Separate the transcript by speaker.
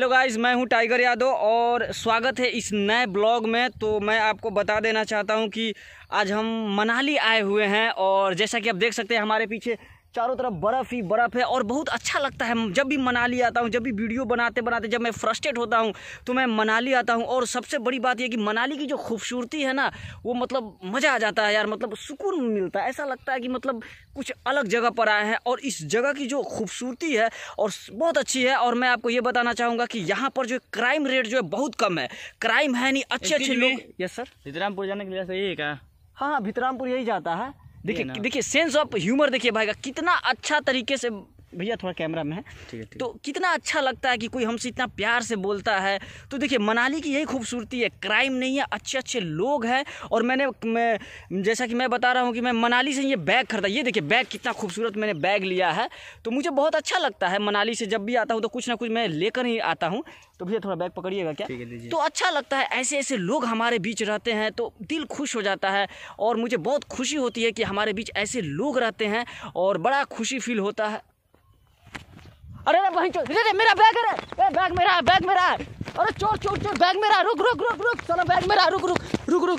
Speaker 1: hello guys मैं हूं tiger Yadav और स्वागत है इस नए ब्लॉग में तो मैं आपको बता देना चाहता हूं कि आज हम मनाली आए हुए हैं और जैसा कि आप देख सकते हैं हमारे पीछे चारों तरफ बर्फ़ ही बर्फ़ है और बहुत अच्छा लगता है जब भी मनाली आता हूँ जब भी वीडियो बनाते बनाते जब मैं फ्रस्ट्रेट होता हूँ तो मैं मनाली आता हूँ और सबसे बड़ी बात यह कि मनाली की जो खूबसूरती है ना वो मतलब मज़ा आ जाता है यार मतलब सुकून मिलता है ऐसा लगता है कि मतलब कुछ अलग जगह पर आए हैं और इस जगह की जो खूबसूरती है और बहुत अच्छी है और मैं आपको ये बताना चाहूँगा कि यहाँ पर जो क्राइम रेट जो है बहुत कम है क्राइम है नहीं अच्छे अच्छे लोग यस सर भितरामपुर जाने के लिए यही है हाँ, हाँ भितरामपुर यही जाता है देखिए देखिए सेंस ऑफ ह्यूमर देखिए भाई का कितना अच्छा तरीके से भैया थोड़ा कैमरा में है ठीक है तो कितना अच्छा लगता है कि कोई हमसे इतना प्यार से बोलता है तो देखिए मनाली की यही खूबसूरती है क्राइम नहीं है अच्छे अच्छे लोग हैं और मैंने मैं जैसा कि मैं बता रहा हूँ कि मैं मनाली से ये बैग खरीदा ये देखिए बैग कितना खूबसूरत मैंने बैग लिया है तो मुझे बहुत अच्छा लगता है मनाली से जब भी आता हूँ तो कुछ ना कुछ मैं लेकर ही आता हूँ तो भैया थोड़ा बैग पकड़िएगा क्या तो अच्छा लगता है ऐसे ऐसे लोग हमारे बीच रहते हैं तो दिल खुश हो जाता है और मुझे बहुत खुशी होती है कि हमारे बीच ऐसे लोग रहते हैं और बड़ा खुशी फील होता है अरे अरे बहन चोर अरे मेरा बैग अरे बैग मेरा बैग मेरा अरे चोर चोर चोर बैग मेरा रुक रुक रुक रुक चलो बैग मेरा रुक रुक रुक रुक